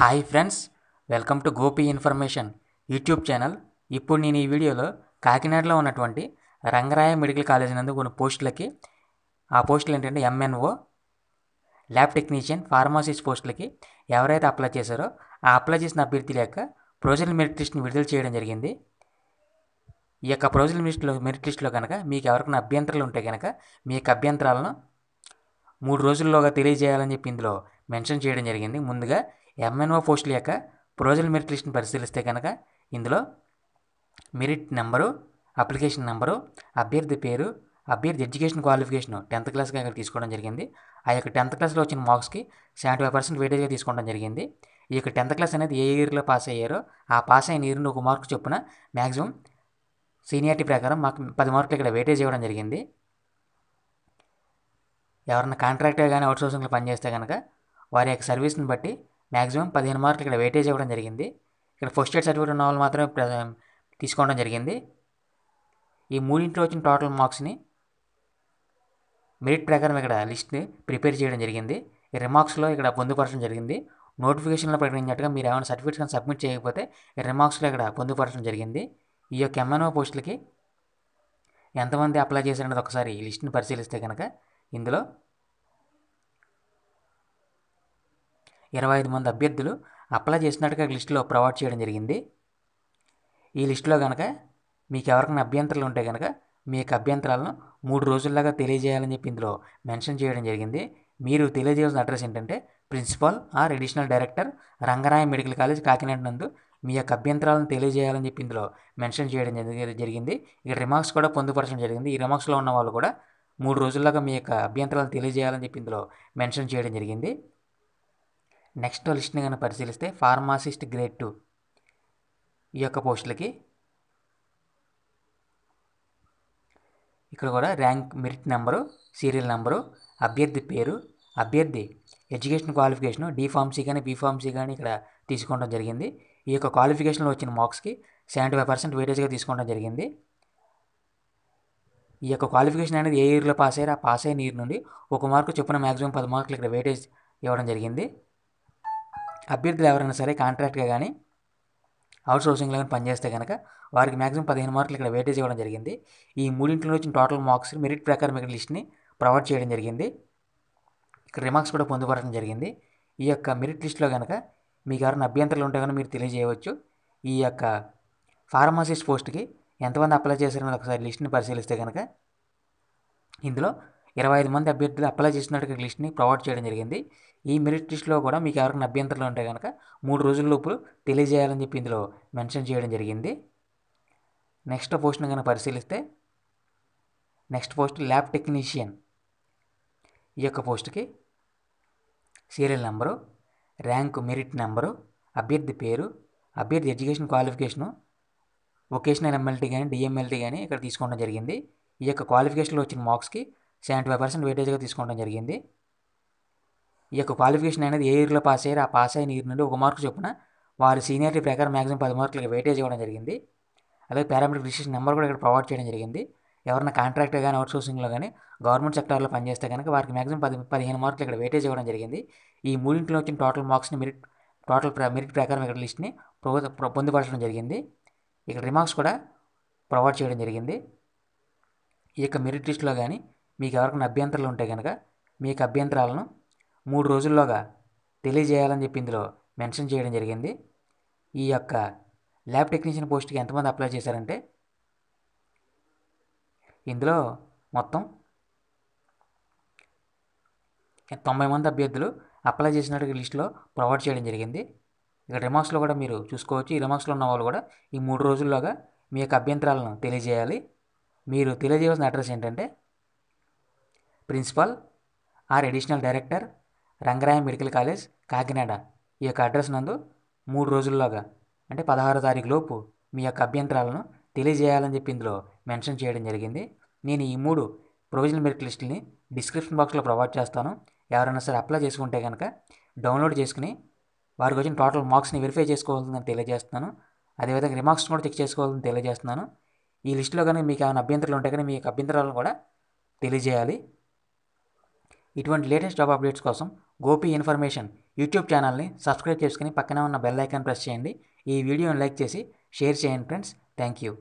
hi friends welcome to Gopi information YouTube channel ఇప్పుడు నేను ఈ వీడియోలో కాకినాడలో ఉన్నటువంటి రంగరాయ మెడికల్ కాలేజ్ నందు కొన్ని పోస్టులకి ఆ పోస్టులు ఏంటంటే ఎంఎన్ఓ ల్యాబ్ టెక్నీషియన్ ఫార్మాసిస్ట్ పోస్టులకి ఎవరైతే అప్లై చేశారో ఆ అప్లై చేసిన అభ్యర్థి లేక ప్రొవిజనల్ మెరిట్ లిస్ట్ని విడుదల చేయడం జరిగింది ఈ యొక్క ప్రొవిజనల్ లిస్టులో మెరిట్ లిస్టులో కనుక మీకు ఎవరికైనా అభ్యంతరాలు ఉంటే కనుక మీ యొక్క అభ్యంతరాలను మూడు రోజుల్లోగా తెలియజేయాలని చెప్పి ఇందులో మెన్షన్ చేయడం జరిగింది ముందుగా ఎంఎన్ఓ పోస్టుల యొక్క ప్రొవిజనల్ మెరిట్ లిస్ట్ని పరిశీలిస్తే కనుక ఇందులో మెరిట్ నెంబరు అప్లికేషన్ నెంబరు అభ్యర్థి పేరు అభ్యర్థి ఎడ్యుకేషన్ క్వాలిఫికేషన్ టెన్త్ క్లాస్గా ఇక్కడ తీసుకోవడం జరిగింది ఆ యొక్క టెన్త్ క్లాస్లో వచ్చిన మార్క్స్కి సెవెంటీ ఫైవ్ పర్సెంట్ వెయిటేజ్గా తీసుకోవడం జరిగింది ఈ యొక్క టెన్త్ క్లాస్ అనేది ఏ ఇయర్లో పాస్ అయ్యారో ఆ పాస్ అయిన ఇయర్ని ఒక మార్కు చొప్పున మ్యాక్సిమం సీనియారిటీ ప్రకారం మాకు పది మార్కులు ఇక్కడ వెయిటేజ్ ఇవ్వడం జరిగింది ఎవరైనా కాంట్రాక్టర్ కానీ అవుట్సోర్సింగ్లో పనిచేస్తే కనుక వారి యొక్క సర్వీస్ని బట్టి మ్యాక్సిమం పదిహేను మార్కులు ఇక్కడ వెయిటేజ్ ఇవ్వడం జరిగింది ఇక్కడ ఫస్ట్ ఎయిడ్ సర్టిఫికేట్ ఉన్న వాళ్ళు మాత్రమే తీసుకోవడం జరిగింది ఈ మూడింటిలో వచ్చిన టోటల్ మార్క్స్ని మెరిట్ ప్రకారం ఇక్కడ లిస్ట్ని ప్రిపేర్ చేయడం జరిగింది ఈ రిమార్క్స్లో ఇక్కడ పొందుపరచడం జరిగింది నోటిఫికేషన్లో ప్రకటించినట్టుగా మీరు ఏమైనా సర్టిఫికేట్స్ కానీ సబ్మిట్ చేయకపోతే ఈ రిమార్క్స్లో ఇక్కడ పొందుపరచడం జరిగింది ఈ యొక్క ఎంఎన్ఓ పోస్టులకి ఎంతమంది అప్లై చేశారనేది ఒకసారి ఈ లిస్ట్ని పరిశీలిస్తే కనుక ఇందులో ఇరవై ఐదు మంది అభ్యర్థులు అప్లై చేసినట్టుగా లిస్టులో ప్రొవైడ్ చేయడం జరిగింది ఈ లిస్టులో కనుక మీకు ఎవరికైనా అభ్యంతరాలు ఉంటే కనుక మీ యొక్క అభ్యంతరాలను మూడు రోజుల్లాగా తెలియజేయాలని చెప్పి ఇందులో మెన్షన్ చేయడం జరిగింది మీరు తెలియజేయాల్సిన అడ్రస్ ఏంటంటే principal or additional director Rangaraya medical college Kakinada నందు మీ యొక్క అభ్యంతరాలను తెలియజేయాలని చెప్పి ఇందులో మెన్షన్ చేయడం జరిగింది ఇక్కడ రిమార్క్స్ కూడా పొందుపరచడం జరిగింది ఈ రిమార్క్స్లో ఉన్న వాళ్ళు కూడా మూడు రోజుల్లాగా మీ యొక్క అభ్యంతరాలను తెలియజేయాలని చెప్పి ఇందులో మెన్షన్ చేయడం జరిగింది నెక్స్ట్ లిస్ట్ని కనుక పరిశీలిస్తే ఫార్మాసిస్ట్ గ్రేడ్ టూ ఈ యొక్క పోస్టులకి ఇక్కడ కూడా rank merit number serial number అభ్యర్థి పేరు అభ్యర్థి ఎడ్యుకేషన్ క్వాలిఫికేషను డి ఫార్మసీ కానీ బీఫార్మసీ కానీ ఇక్కడ తీసుకోవడం జరిగింది ఈ యొక్క క్వాలిఫికేషన్లో వచ్చిన మార్క్స్కి సెవెంటీ ఫైవ్ పర్సెంట్ వెయిటేజ్గా తీసుకోవడం జరిగింది ఈ యొక్క క్వాలిఫికేషన్ అనేది ఏ ఇయర్లో పాస్ అయ్యారు ఆ పాస్ అయిన ఇయర్ నుండి ఒక మార్కు చొప్పున మ్యాక్సిమం పది మార్కులు ఇక్కడ వెయిటేజ్ ఇవ్వడం జరిగింది అభ్యర్థులు ఎవరైనా సరే కాంట్రాక్ట్గా కానీ అవుట్సోర్సింగ్లో కానీ పనిచేస్తే కనుక వారికి మ్యాక్సిమం పదిహేను మార్కులు ఇక్కడ వెయిటేజ్ ఇవ్వడం జరిగింది ఈ మూడింటిలో వచ్చిన టోటల్ మార్క్స్ మెరిట్ ప్రకారం ఇక్కడ లిస్ట్ని ప్రొవైడ్ చేయడం జరిగింది ఇక్కడ రిమార్క్స్ కూడా పొందుపరచడం జరిగింది ఈ యొక్క మెరిట్ లిస్ట్లో కనుక మీకు ఎవరైనా అభ్యంతరాలు ఉంటే కనుక మీరు తెలియజేయవచ్చు ఈ యొక్క ఫార్మసిస్ట్ పోస్ట్కి ఎంతమంది అప్లై చేశారని ఒకసారి లిస్ట్ని పరిశీలిస్తే కనుక ఇందులో ఇరవై ఐదు మంది అభ్యర్థులు అప్లై చేసిన లిస్ట్ని ప్రొవైడ్ చేయడం జరిగింది ఈ మెరిట్ లిస్ట్లో కూడా మీకు ఎవరికైనా అభ్యంతరాలు ఉంటే కనుక మూడు రోజుల లోపు తెలియజేయాలని చెప్పి ఇందులో మెన్షన్ చేయడం జరిగింది నెక్స్ట్ పోస్ట్ని కనుక పరిశీలిస్తే నెక్స్ట్ పోస్ట్ ల్యాబ్ టెక్నీషియన్ ఈ యొక్క పోస్ట్కి serial number rank merit number అభ్యర్థి పేరు అభ్యర్థి ఎడ్యుకేషన్ క్వాలిఫికేషను వొకేషనల్ ఎంఎల్టీ కానీ డిఎంఎల్టీ కానీ ఇక్కడ తీసుకోవడం జరిగింది ఈ యొక్క క్వాలిఫికేషన్లో వచ్చిన మార్క్స్కి సెవెంటీ ఫైవ్ పర్సెంట్ వెయిటేజ్గా తీసుకోవడం జరిగింది ఈ యొక్క క్వాలిఫికేషన్ అనేది ఏ ఇయర్లో పాస్ అయ్యారు ఆ పాస్ అయిన ఇయర్ నుండి ఒక మార్కు చొప్పున వారి సీనియారిటీ ప్రకారం మ్యాక్సిమం పది మార్కులకి వెయిటేజ్ ఇవ్వడం జరిగింది అలాగే పారామెట్రిక్ రిజిస్ట్రేషన్ నెంబర్ కూడా ఇక్కడ ప్రొవైడ్ చేయడం జరిగింది ఎవరైనా కాంట్రాక్ట్ కానీ అవుట్సోర్సింగ్లో కానీ గవర్నమెంట్ సెక్టార్లో పనిచేస్తే కనుక వారికి మ్యాక్సిమం పది పదిహేను మార్కులు ఇక్కడ వెయిటేజ్ ఇవ్వడం జరిగింది ఈ మూడింటిలో వచ్చిన టోటల్ మార్క్స్ని మెరిట్ టోటల్ మెరిట్ ప్రకారం ఇక్కడ లిస్ట్ని పొందుపరచడం జరిగింది ఇక్కడ రిమార్క్స్ కూడా ప్రొవైడ్ చేయడం జరిగింది ఈ యొక్క మెరిట్ లిస్ట్లో కానీ మీకు ఎవరికైనా అభ్యంతరాలు ఉంటే కనుక మీకు అభ్యంతరాలను మూడు రోజుల్లోగా తెలియజేయాలని చెప్పి ఇందులో మెన్షన్ చేయడం జరిగింది ఈ యొక్క ల్యాబ్ టెక్నీషియన్ పోస్ట్కి ఎంతమంది అప్లై చేశారంటే ఇందులో మొత్తం తొంభై మంది అభ్యర్థులు అప్లై చేసిన లిస్టులో ప్రొవైడ్ చేయడం జరిగింది ఇక్కడ రిమార్క్స్లో కూడా మీరు చూసుకోవచ్చు ఈ రిమార్క్స్లో ఉన్న వాళ్ళు కూడా ఈ మూడు రోజుల్లోగా మీ యొక్క అభ్యంతరాలను తెలియజేయాలి మీరు తెలియజేయాల్సిన అడ్రస్ ఏంటంటే principal or additional director Rangaraya medical college Kakinada ఈ యొక్క అడ్రస్ నందు మూడు రోజుల్లోగా అంటే పదహారో తారీఖు లోపు మీ యొక్క అభ్యంతరాలను తెలియజేయాలని చెప్పి ఇందులో మెన్షన్ చేయడం జరిగింది నేను ఈ మూడు ప్రొవిజనల్ మెరిట్ లిస్టుని డిస్క్రిప్షన్ బాక్స్లో ప్రొవైడ్ చేస్తాను ఎవరైనా సరే అప్లై చేసుకుంటే కనుక డౌన్లోడ్ చేసుకుని వారికి వచ్చిన టోటల్ మార్క్స్ని వెరిఫై చేసుకోవాలని తెలియజేస్తున్నాను అదేవిధంగా రిమార్క్స్ కూడా చెక్ చేసుకోవాలని తెలియజేస్తున్నాను ఈ లిస్టులో కానీ మీకు ఏమైనా అభ్యంతరాలు ఉంటే కానీ మీ యొక్క అభ్యంతరాలను కూడా తెలియజేయాలి ఇటువంటి లేటెస్ట్ జాబ్ అప్డేట్స్ కోసం గోపి ఇన్ఫర్మేషన్ యూట్యూబ్ ఛానల్ని సబ్స్క్రైబ్ చేసుకుని పక్కనే ఉన్న బెల్ ఐకాన్ ప్రెస్ చేయండి ఈ వీడియోని లైక్ చేసి షేర్ చేయండి ఫ్రెండ్స్ థ్యాంక్ యూ